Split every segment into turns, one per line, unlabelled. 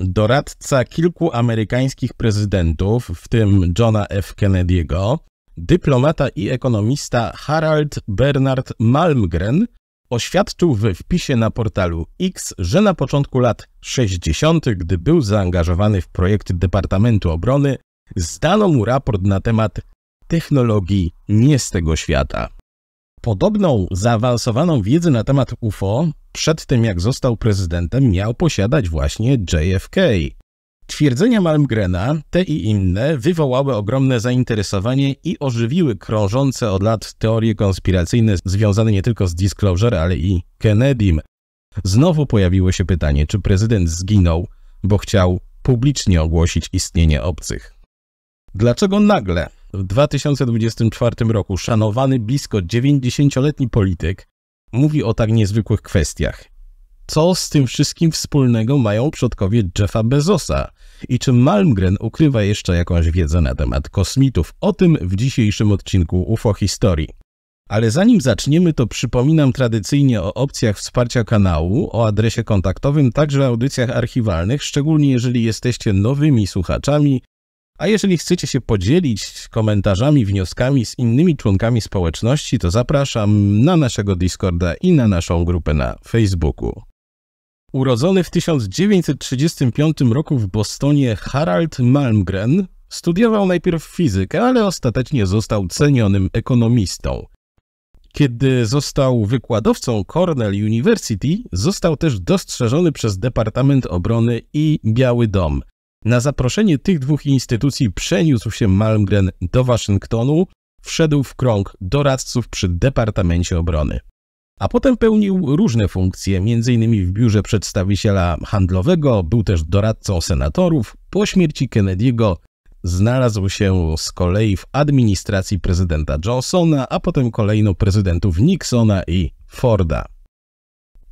doradca kilku amerykańskich prezydentów, w tym Johna F. Kennedy'ego, dyplomata i ekonomista Harald Bernard Malmgren oświadczył we wpisie na portalu X, że na początku lat 60., gdy był zaangażowany w projekty Departamentu Obrony, zdano mu raport na temat technologii nie z tego świata podobną zaawansowaną wiedzę na temat UFO przed tym jak został prezydentem miał posiadać właśnie JFK. Twierdzenia Malmgrena, te i inne, wywołały ogromne zainteresowanie i ożywiły krążące od lat teorie konspiracyjne związane nie tylko z Disclosure, ale i Kennedym. Znowu pojawiło się pytanie, czy prezydent zginął, bo chciał publicznie ogłosić istnienie obcych. Dlaczego nagle? W 2024 roku szanowany blisko 90-letni polityk mówi o tak niezwykłych kwestiach. Co z tym wszystkim wspólnego mają przodkowie Jeffa Bezosa? I czy Malmgren ukrywa jeszcze jakąś wiedzę na temat kosmitów? O tym w dzisiejszym odcinku UFO Historii. Ale zanim zaczniemy, to przypominam tradycyjnie o opcjach wsparcia kanału, o adresie kontaktowym, także audycjach archiwalnych, szczególnie jeżeli jesteście nowymi słuchaczami a jeżeli chcecie się podzielić komentarzami, wnioskami z innymi członkami społeczności, to zapraszam na naszego Discorda i na naszą grupę na Facebooku. Urodzony w 1935 roku w Bostonie Harald Malmgren studiował najpierw fizykę, ale ostatecznie został cenionym ekonomistą. Kiedy został wykładowcą Cornell University, został też dostrzeżony przez Departament Obrony i Biały Dom – na zaproszenie tych dwóch instytucji przeniósł się Malmgren do Waszyngtonu, wszedł w krąg doradców przy Departamencie Obrony. A potem pełnił różne funkcje, m.in. w biurze przedstawiciela handlowego, był też doradcą senatorów. Po śmierci Kennedy'ego znalazł się z kolei w administracji prezydenta Johnsona, a potem kolejno prezydentów Nixona i Forda.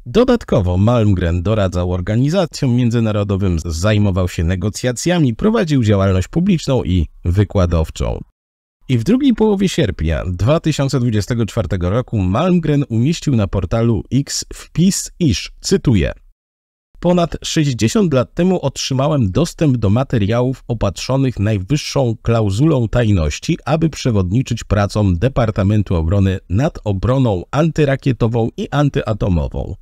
Dodatkowo Malmgren doradzał organizacjom międzynarodowym, zajmował się negocjacjami, prowadził działalność publiczną i wykładowczą. I w drugiej połowie sierpnia 2024 roku Malmgren umieścił na portalu X wpis, iż, cytuję, Ponad 60 lat temu otrzymałem dostęp do materiałów opatrzonych najwyższą klauzulą tajności, aby przewodniczyć pracom Departamentu Obrony nad obroną antyrakietową i antyatomową.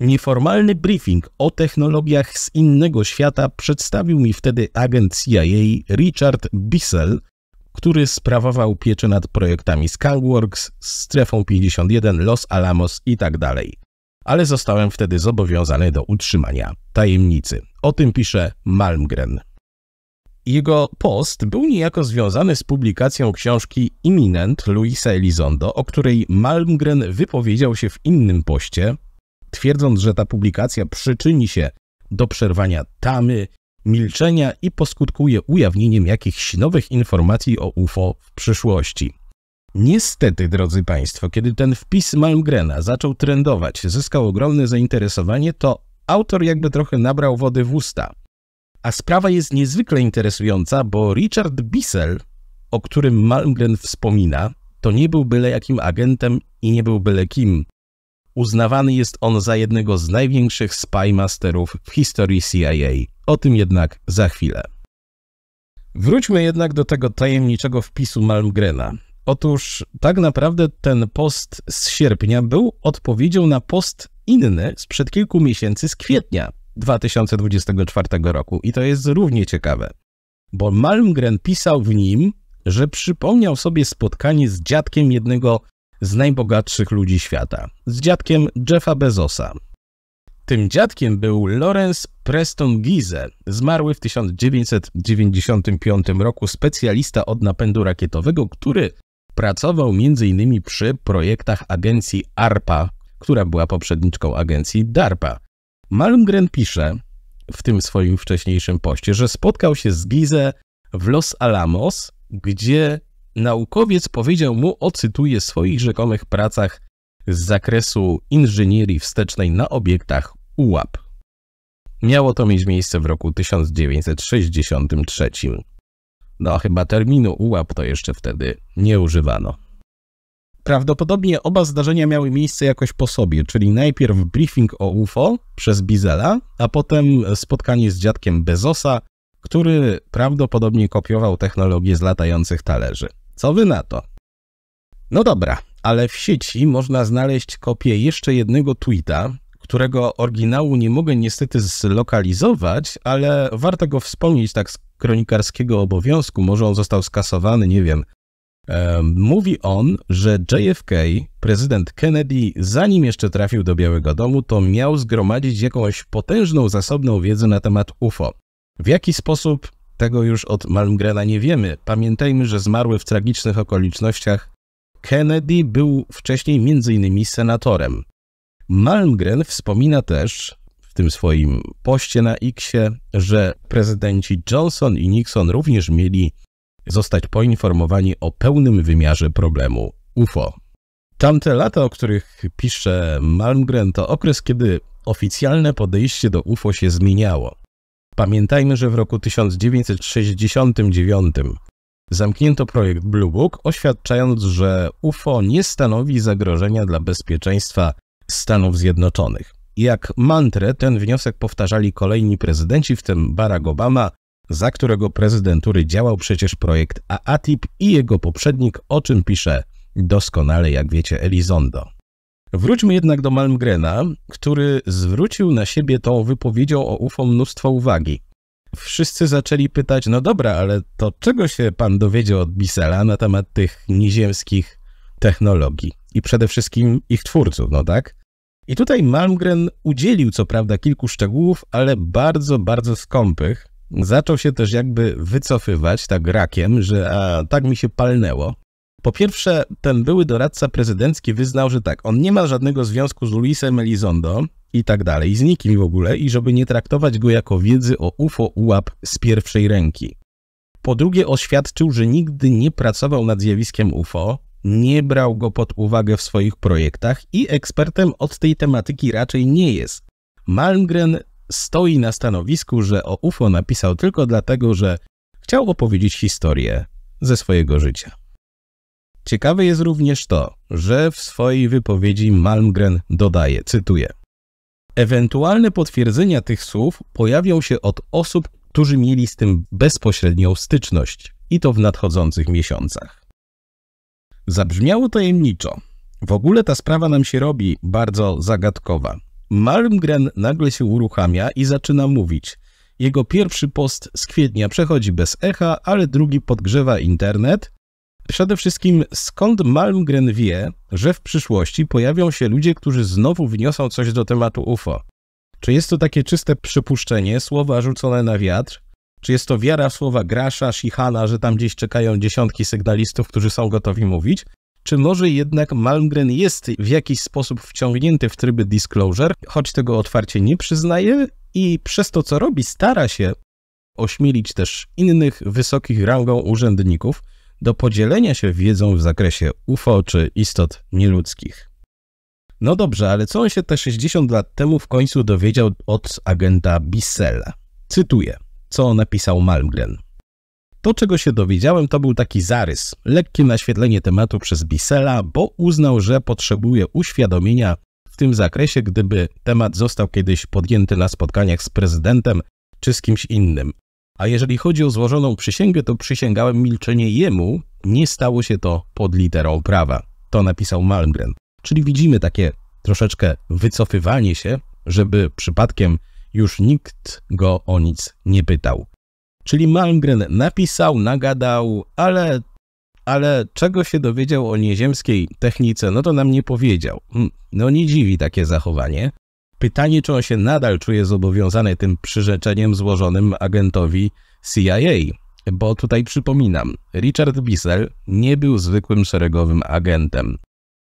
Nieformalny briefing o technologiach z innego świata przedstawił mi wtedy agent CIA Richard Bissell, który sprawował pieczę nad projektami Skunkworks, Strefą 51, Los Alamos itd. Tak Ale zostałem wtedy zobowiązany do utrzymania tajemnicy. O tym pisze Malmgren. Jego post był niejako związany z publikacją książki Imminent Luisa Elizondo, o której Malmgren wypowiedział się w innym poście, twierdząc, że ta publikacja przyczyni się do przerwania tamy, milczenia i poskutkuje ujawnieniem jakichś nowych informacji o UFO w przyszłości. Niestety, drodzy Państwo, kiedy ten wpis Malmgrena zaczął trendować, zyskał ogromne zainteresowanie, to autor jakby trochę nabrał wody w usta. A sprawa jest niezwykle interesująca, bo Richard Bissell, o którym Malmgren wspomina, to nie był byle jakim agentem i nie był byle kim. Uznawany jest on za jednego z największych spymasterów w historii CIA. O tym jednak za chwilę. Wróćmy jednak do tego tajemniczego wpisu Malmgrena. Otóż tak naprawdę ten post z sierpnia był odpowiedzią na post inny sprzed kilku miesięcy z kwietnia 2024 roku i to jest równie ciekawe, bo Malmgren pisał w nim, że przypomniał sobie spotkanie z dziadkiem jednego z najbogatszych ludzi świata, z dziadkiem Jeffa Bezosa. Tym dziadkiem był Lawrence Preston Gize, zmarły w 1995 roku specjalista od napędu rakietowego, który pracował m.in. przy projektach agencji ARPA, która była poprzedniczką agencji DARPA. Malmgren pisze w tym swoim wcześniejszym poście, że spotkał się z Gize w Los Alamos, gdzie Naukowiec powiedział mu o, swoich rzekomych pracach z zakresu inżynierii wstecznej na obiektach UAP. Miało to mieć miejsce w roku 1963. No, chyba terminu UAP to jeszcze wtedy nie używano. Prawdopodobnie oba zdarzenia miały miejsce jakoś po sobie, czyli najpierw briefing o UFO przez Bizela, a potem spotkanie z dziadkiem Bezosa, który prawdopodobnie kopiował technologię z latających talerzy. Co wy na to? No dobra, ale w sieci można znaleźć kopię jeszcze jednego tweeta, którego oryginału nie mogę niestety zlokalizować, ale warto go wspomnieć tak z kronikarskiego obowiązku, może on został skasowany, nie wiem. Mówi on, że JFK, prezydent Kennedy, zanim jeszcze trafił do Białego Domu, to miał zgromadzić jakąś potężną, zasobną wiedzę na temat UFO. W jaki sposób tego już od Malmgrena nie wiemy. Pamiętajmy, że zmarły w tragicznych okolicznościach Kennedy był wcześniej m.in. senatorem. Malmgren wspomina też w tym swoim poście na X, że prezydenci Johnson i Nixon również mieli zostać poinformowani o pełnym wymiarze problemu UFO. Tamte lata, o których pisze Malmgren, to okres, kiedy oficjalne podejście do UFO się zmieniało. Pamiętajmy, że w roku 1969 zamknięto projekt Blue Book, oświadczając, że UFO nie stanowi zagrożenia dla bezpieczeństwa Stanów Zjednoczonych. Jak mantrę ten wniosek powtarzali kolejni prezydenci, w tym Barack Obama, za którego prezydentury działał przecież projekt AATIP i jego poprzednik, o czym pisze doskonale, jak wiecie, Elizondo. Wróćmy jednak do Malmgrena, który zwrócił na siebie tą wypowiedzią o UFO mnóstwo uwagi. Wszyscy zaczęli pytać, no dobra, ale to czego się pan dowiedział od Bissela na temat tych nieziemskich technologii i przede wszystkim ich twórców, no tak? I tutaj Malmgren udzielił co prawda kilku szczegółów, ale bardzo, bardzo skąpych. Zaczął się też jakby wycofywać tak rakiem, że a, tak mi się palnęło. Po pierwsze, ten były doradca prezydencki wyznał, że tak, on nie ma żadnego związku z Luisem Elizondo i tak dalej, z nikim w ogóle, i żeby nie traktować go jako wiedzy o UFO ułap z pierwszej ręki. Po drugie, oświadczył, że nigdy nie pracował nad zjawiskiem UFO, nie brał go pod uwagę w swoich projektach i ekspertem od tej tematyki raczej nie jest. Malmgren stoi na stanowisku, że o UFO napisał tylko dlatego, że chciał opowiedzieć historię ze swojego życia. Ciekawe jest również to, że w swojej wypowiedzi Malmgren dodaje, cytuję: Ewentualne potwierdzenia tych słów pojawią się od osób, którzy mieli z tym bezpośrednią styczność i to w nadchodzących miesiącach. Zabrzmiało tajemniczo. W ogóle ta sprawa nam się robi bardzo zagadkowa. Malmgren nagle się uruchamia i zaczyna mówić. Jego pierwszy post z kwietnia przechodzi bez echa, ale drugi podgrzewa internet, Przede wszystkim, skąd Malmgren wie, że w przyszłości pojawią się ludzie, którzy znowu wniosą coś do tematu UFO? Czy jest to takie czyste przypuszczenie, słowa rzucone na wiatr? Czy jest to wiara w słowa Grasza, Shihana, że tam gdzieś czekają dziesiątki sygnalistów, którzy są gotowi mówić? Czy może jednak Malmgren jest w jakiś sposób wciągnięty w tryby disclosure, choć tego otwarcie nie przyznaje i przez to, co robi, stara się ośmielić też innych wysokich rangą urzędników, do podzielenia się wiedzą w zakresie UFO czy istot nieludzkich. No dobrze, ale co on się te 60 lat temu w końcu dowiedział od agenta Bissella? Cytuję, co napisał Malmgren. To, czego się dowiedziałem, to był taki zarys, lekkie naświetlenie tematu przez Bissella, bo uznał, że potrzebuje uświadomienia w tym zakresie, gdyby temat został kiedyś podjęty na spotkaniach z prezydentem czy z kimś innym. A jeżeli chodzi o złożoną przysięgę, to przysięgałem milczenie jemu, nie stało się to pod literą prawa. To napisał Malmgren. Czyli widzimy takie troszeczkę wycofywanie się, żeby przypadkiem już nikt go o nic nie pytał. Czyli Malmgren napisał, nagadał, ale, ale czego się dowiedział o nieziemskiej technice, no to nam nie powiedział. Mm, no nie dziwi takie zachowanie, Pytanie, czy on się nadal czuje zobowiązany tym przyrzeczeniem złożonym agentowi CIA. Bo tutaj przypominam, Richard Bissell nie był zwykłym szeregowym agentem.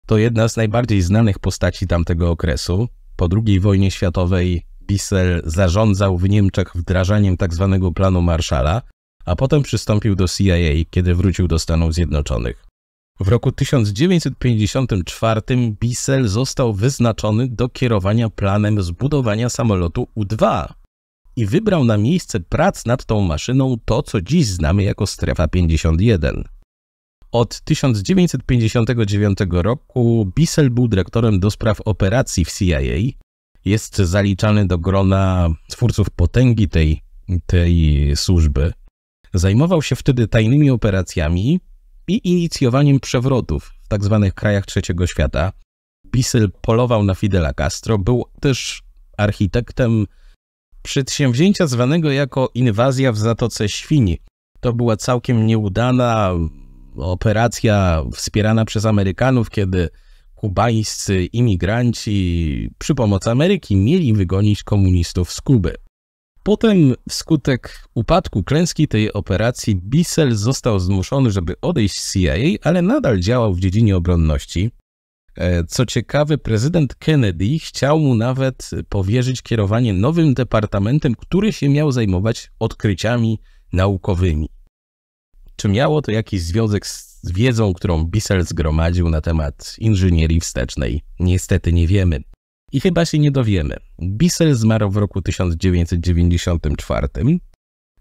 To jedna z najbardziej znanych postaci tamtego okresu. Po II wojnie światowej Bissell zarządzał w Niemczech wdrażaniem tzw. Tak planu Marszala, a potem przystąpił do CIA, kiedy wrócił do Stanów Zjednoczonych. W roku 1954 Bissell został wyznaczony do kierowania planem zbudowania samolotu U-2 i wybrał na miejsce prac nad tą maszyną to, co dziś znamy jako strefa 51. Od 1959 roku Bissell był dyrektorem do spraw operacji w CIA. Jest zaliczany do grona twórców potęgi tej, tej służby. Zajmował się wtedy tajnymi operacjami, i inicjowaniem przewrotów w tzw. Tak krajach trzeciego świata. Bisyl polował na Fidela Castro, był też architektem przedsięwzięcia zwanego jako inwazja w Zatoce Świni. To była całkiem nieudana operacja wspierana przez Amerykanów, kiedy kubańscy imigranci przy pomocy Ameryki mieli wygonić komunistów z Kuby. Potem, wskutek upadku klęski tej operacji, Bissell został zmuszony, żeby odejść z CIA, ale nadal działał w dziedzinie obronności. E, co ciekawe, prezydent Kennedy chciał mu nawet powierzyć kierowanie nowym departamentem, który się miał zajmować odkryciami naukowymi. Czy miało to jakiś związek z wiedzą, którą Bissell zgromadził na temat inżynierii wstecznej? Niestety nie wiemy. I chyba się nie dowiemy. Bissell zmarł w roku 1994.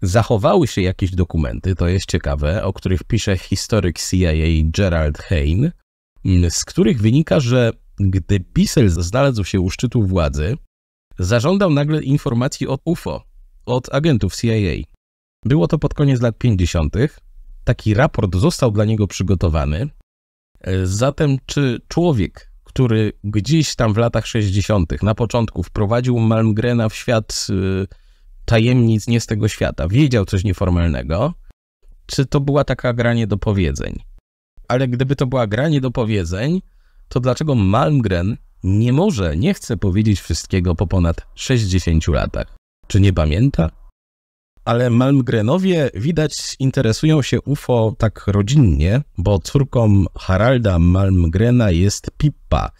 Zachowały się jakieś dokumenty, to jest ciekawe, o których pisze historyk CIA Gerald Hain, z których wynika, że gdy Bissell znalazł się u szczytu władzy, zażądał nagle informacji od UFO, od agentów CIA. Było to pod koniec lat 50. Taki raport został dla niego przygotowany. Zatem, czy człowiek który gdzieś tam w latach 60. na początku wprowadził Malmgrena w świat y, tajemnic nie z tego świata, wiedział coś nieformalnego, czy to była taka do powiedzeń Ale gdyby to była do powiedzeń to dlaczego Malmgren nie może, nie chce powiedzieć wszystkiego po ponad 60 latach? Czy nie pamięta? ale Malmgrenowie widać interesują się UFO tak rodzinnie, bo córką Haralda Malmgrena jest Pippa,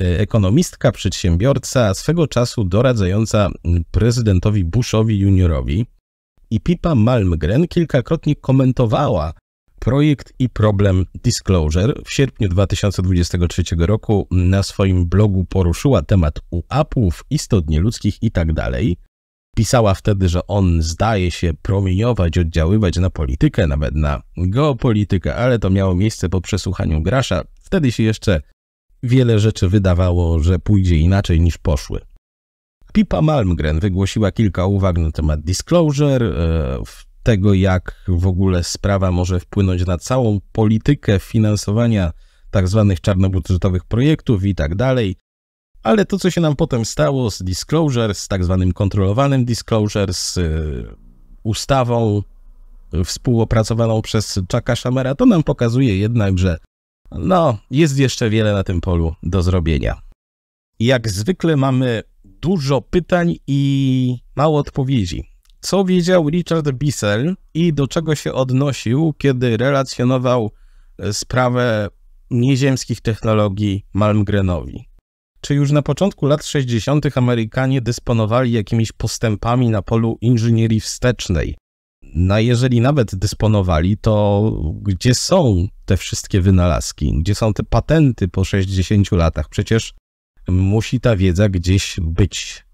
y, ekonomistka, przedsiębiorca, swego czasu doradzająca prezydentowi Bushowi juniorowi. I Pippa Malmgren kilkakrotnie komentowała projekt i problem Disclosure. W sierpniu 2023 roku na swoim blogu poruszyła temat UAP-ów, istot nieludzkich itd. tak Pisała wtedy, że on zdaje się promieniować, oddziaływać na politykę, nawet na geopolitykę, ale to miało miejsce po przesłuchaniu Grasza. Wtedy się jeszcze wiele rzeczy wydawało, że pójdzie inaczej niż poszły. Pipa Malmgren wygłosiła kilka uwag na temat disclosure, e, tego jak w ogóle sprawa może wpłynąć na całą politykę finansowania tzw. Tak czarnobudżetowych projektów i tak dalej ale to, co się nam potem stało z disclosure, z tak zwanym kontrolowanym disclosure, z e, ustawą e, współopracowaną przez Chucka Shamera, to nam pokazuje jednak, że no, jest jeszcze wiele na tym polu do zrobienia. Jak zwykle mamy dużo pytań i mało odpowiedzi. Co wiedział Richard Bissell i do czego się odnosił, kiedy relacjonował e, sprawę nieziemskich technologii Malmgrenowi? Czy już na początku lat 60. Amerykanie dysponowali jakimiś postępami na polu inżynierii wstecznej? No jeżeli nawet dysponowali, to gdzie są te wszystkie wynalazki? Gdzie są te patenty po 60 latach? Przecież musi ta wiedza gdzieś być.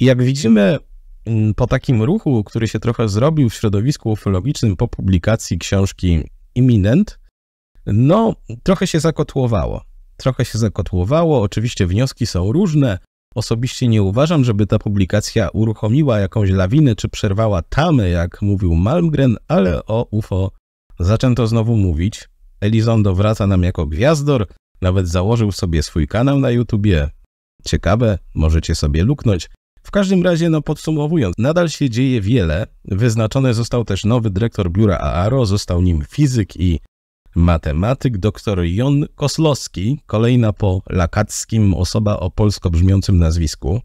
I jak widzimy, mm, po takim ruchu, który się trochę zrobił w środowisku ufologicznym po publikacji książki Imminent, no trochę się zakotłowało trochę się zakotłowało. Oczywiście wnioski są różne. Osobiście nie uważam, żeby ta publikacja uruchomiła jakąś lawinę czy przerwała tamy, jak mówił Malmgren, ale o UFO zaczęto znowu mówić. Elizondo wraca nam jako gwiazdor, nawet założył sobie swój kanał na YouTubie. Ciekawe, możecie sobie luknąć. W każdym razie, no podsumowując, nadal się dzieje wiele. Wyznaczony został też nowy dyrektor biura AARO, został nim fizyk i matematyk dr Jon Koslowski, kolejna po Lakackim osoba o polsko brzmiącym nazwisku,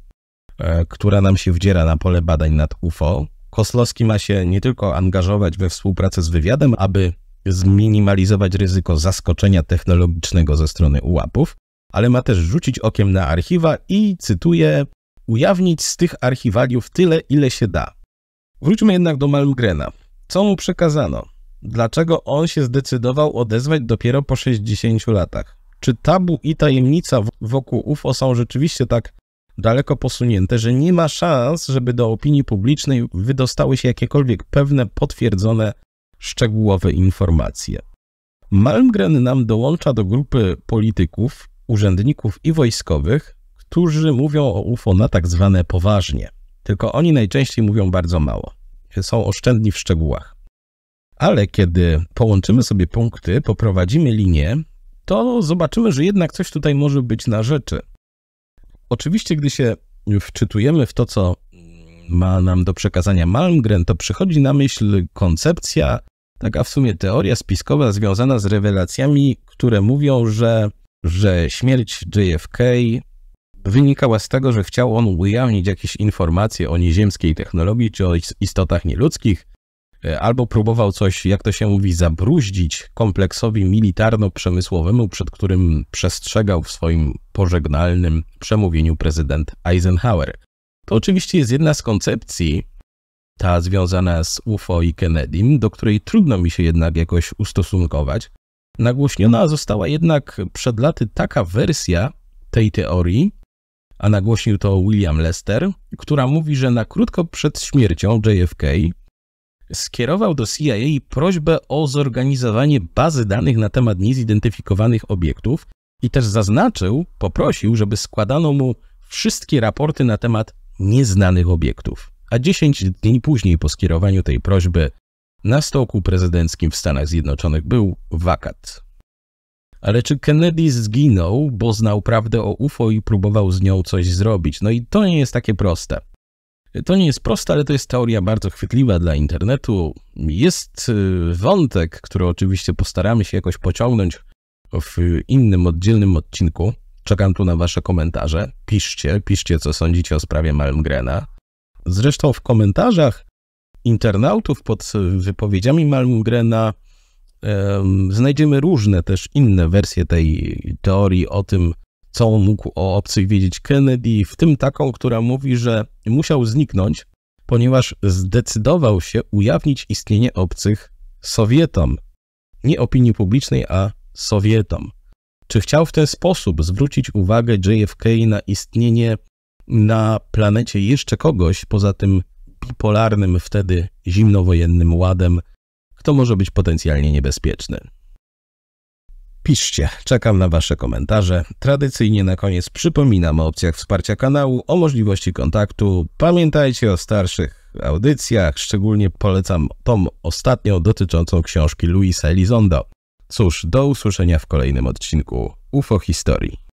e, która nam się wdziera na pole badań nad UFO. Koslowski ma się nie tylko angażować we współpracę z wywiadem, aby zminimalizować ryzyko zaskoczenia technologicznego ze strony ułapów, ale ma też rzucić okiem na archiwa i, cytuję, ujawnić z tych archiwaliów tyle, ile się da. Wróćmy jednak do Malmgrena. Co mu przekazano? dlaczego on się zdecydował odezwać dopiero po 60 latach. Czy tabu i tajemnica wokół UFO są rzeczywiście tak daleko posunięte, że nie ma szans, żeby do opinii publicznej wydostały się jakiekolwiek pewne potwierdzone szczegółowe informacje. Malmgren nam dołącza do grupy polityków, urzędników i wojskowych, którzy mówią o UFO na tak zwane poważnie. Tylko oni najczęściej mówią bardzo mało. Są oszczędni w szczegółach. Ale kiedy połączymy sobie punkty, poprowadzimy linię, to zobaczymy, że jednak coś tutaj może być na rzeczy. Oczywiście, gdy się wczytujemy w to, co ma nam do przekazania Malmgren, to przychodzi na myśl koncepcja, taka w sumie teoria spiskowa związana z rewelacjami, które mówią, że, że śmierć JFK wynikała z tego, że chciał on ujawnić jakieś informacje o nieziemskiej technologii czy o istotach nieludzkich, E, albo próbował coś, jak to się mówi, zabruździć kompleksowi militarno-przemysłowemu, przed którym przestrzegał w swoim pożegnalnym przemówieniu prezydent Eisenhower. To oczywiście jest jedna z koncepcji, ta związana z UFO i Kennedym, do której trudno mi się jednak jakoś ustosunkować. Nagłośniona została jednak przed laty taka wersja tej teorii, a nagłośnił to William Lester, która mówi, że na krótko przed śmiercią JFK skierował do CIA prośbę o zorganizowanie bazy danych na temat niezidentyfikowanych obiektów i też zaznaczył, poprosił, żeby składano mu wszystkie raporty na temat nieznanych obiektów. A 10 dni później po skierowaniu tej prośby na stołku prezydenckim w Stanach Zjednoczonych był wakat. Ale czy Kennedy zginął, bo znał prawdę o UFO i próbował z nią coś zrobić? No i to nie jest takie proste. To nie jest proste, ale to jest teoria bardzo chwytliwa dla internetu. Jest y, wątek, który oczywiście postaramy się jakoś pociągnąć w innym oddzielnym odcinku. Czekam tu na Wasze komentarze. Piszcie, piszcie, co sądzicie o sprawie Malmgrena. Zresztą w komentarzach internautów pod y, wypowiedziami Malmgrena um, znajdziemy różne też inne wersje tej teorii o tym, co mógł o obcych wiedzieć Kennedy, w tym taką, która mówi, że musiał zniknąć, ponieważ zdecydował się ujawnić istnienie obcych Sowietom. Nie opinii publicznej, a Sowietom. Czy chciał w ten sposób zwrócić uwagę JFK na istnienie na planecie jeszcze kogoś poza tym bipolarnym wtedy zimnowojennym ładem, kto może być potencjalnie niebezpieczny? Piszcie, czekam na Wasze komentarze. Tradycyjnie na koniec przypominam o opcjach wsparcia kanału, o możliwości kontaktu. Pamiętajcie o starszych audycjach, szczególnie polecam tą ostatnią dotyczącą książki Luisa Elizondo. Cóż, do usłyszenia w kolejnym odcinku UFO Historii.